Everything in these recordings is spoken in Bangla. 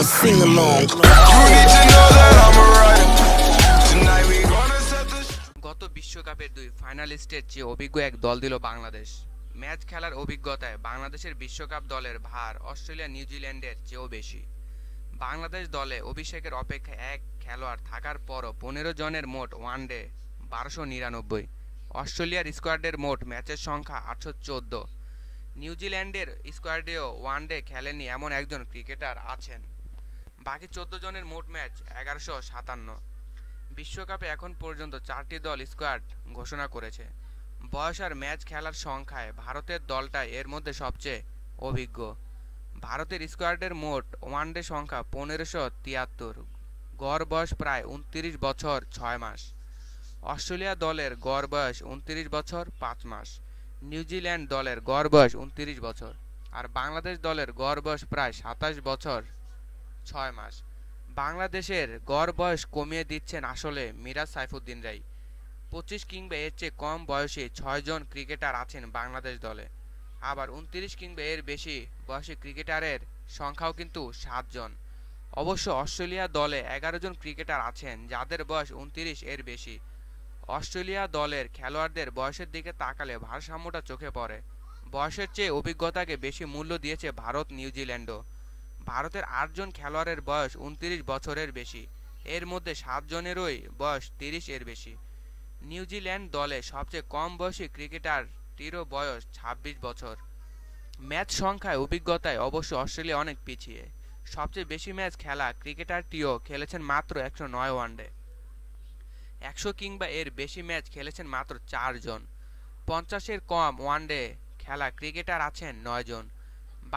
a sing along. You need to know that I'm a writer. গত বিশ্বকাপের দুই ফাইনালিস্টের চেয়ে অভিজ্ঞ এক দল দিল বাংলাদেশ ম্যাচ খেলার অভিজ্ঞতায় বাংলাদেশের বিশ্বকাপ দলের ভার অস্ট্রেলিয়া নিউজিল্যান্ডের চেয়েও বেশি বাংলাদেশ দলে অভিষেকের অপেক্ষা এক খেলোয়াড় থাকার পরও পনেরো জনের মোট ওয়ানডে বারোশো নিরানব্বই অস্ট্রেলিয়ার স্কোয়াডের মোট ম্যাচের সংখ্যা আটশো চোদ্দ নিউজিল্যান্ডের স্কোয়াডেও ওয়ানডে খেলেনি এমন একজন ক্রিকেটার আছেন বাকি চোদ্দ জনের মোট ম্যাচ এগারোশো সাতান্ন বিশ্বকাপে এখন পর্যন্ত চারটি দল স্কোয়াড ঘোষণা করেছে বয়স আর ম্যাচ খেলার সংখ্যায় ভারতের দলটা এর মধ্যে সবচেয়ে অভিজ্ঞ ভারতের স্কোয়াডের মোট ওয়ানডে সংখ্যা পনেরোশো তিয়াত্তর গড় বয়স প্রায় উনত্রিশ বছর ছয় মাস অস্ট্রেলিয়া দলের গড় বয়স উনত্রিশ বছর পাঁচ মাস নিউজিল্যান্ড দলের গড় বয়স উনত্রিশ বছর আর বাংলাদেশ দলের গড় বয়স প্রায় সাতাশ বছর ছয় মাস বাংলাদেশের গড় বয়স কমিয়ে দিচ্ছেন আসলে মিরাজ রাই পঁচিশ কিংবা এর চেয়ে কম বয়সে ছয়জন ক্রিকেটার আছেন বাংলাদেশ দলে আবার উনত্রিশ কিংবা এর বেশি বয়সী ক্রিকেটারের সংখ্যাও কিন্তু সাতজন অবশ্য অস্ট্রেলিয়া দলে এগারো জন ক্রিকেটার আছেন যাদের বয়স উনত্রিশ এর বেশি অস্ট্রেলিয়া দলের খেলোয়াড়দের বয়সের দিকে তাকালে ভারসাম্যটা চোখে পড়ে বয়সের চেয়ে অভিজ্ঞতাকে বেশি মূল্য দিয়েছে ভারত নিউজিল্যান্ডও ভারতের আটজন খেলোয়াড়ের বয়স উনত্রিশ বছরের বেশি এর মধ্যে সাতজনেরই বয়স তিরিশ এর বেশি নিউজিল্যান্ড দলে সবচেয়ে কম বয়সী ক্রিকেটারটিরও বয়স ২৬ বছর ম্যাচ সংখ্যায় অভিজ্ঞতায় অবশ্য অস্ট্রেলিয়া অনেক পিছিয়ে সবচেয়ে বেশি ম্যাচ খেলা ক্রিকেটারটিও খেলেছেন মাত্র একশো নয় ওয়ানডে একশো কিংবা এর বেশি ম্যাচ খেলেছেন মাত্র চারজন পঞ্চাশের কম ওয়ানডে খেলা ক্রিকেটার আছেন নয়জন জন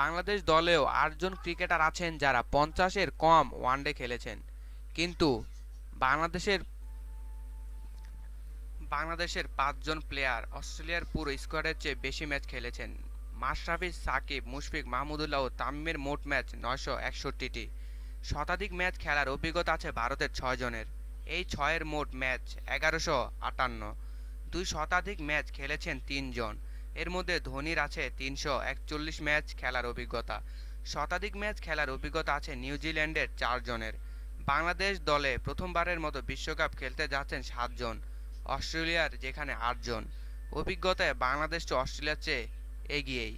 বাংলাদেশ দলেও আটজন ক্রিকেটার আছেন যারা পঞ্চাশের কম ওয়ানডে খেলেছেন কিন্তু বাংলাদেশের বাংলাদেশের পাঁচজন প্লেয়ার অস্ট্রেলিয়ার পুরো স্কোয়াডের চেয়ে বেশি ম্যাচ খেলেছেন মাশরাফি সাকিব মুশফিক মাহমুদুল্লাহ ও তামিমের মোট ম্যাচ নয়শো একষট্টিটি শতাধিক ম্যাচ খেলার অভিজ্ঞতা আছে ভারতের জনের এই ছয়ের মোট ম্যাচ এগারোশো আটান্ন দুই শতাধিক ম্যাচ খেলেছেন তিনজন জন এর মধ্যে ধোনির আছে তিনশো একচল্লিশ ম্যাচ খেলার অভিজ্ঞতা শতাধিক ম্যাচ খেলার অভিজ্ঞতা আছে নিউজিল্যান্ডের চারজনের বাংলাদেশ দলে প্রথমবারের মতো বিশ্বকাপ খেলতে যাচ্ছেন সাতজন অস্ট্রেলিয়ার যেখানে আটজন অভিজ্ঞতায় বাংলাদেশ অস্ট্রেলিয়ার চেয়ে এগিয়েই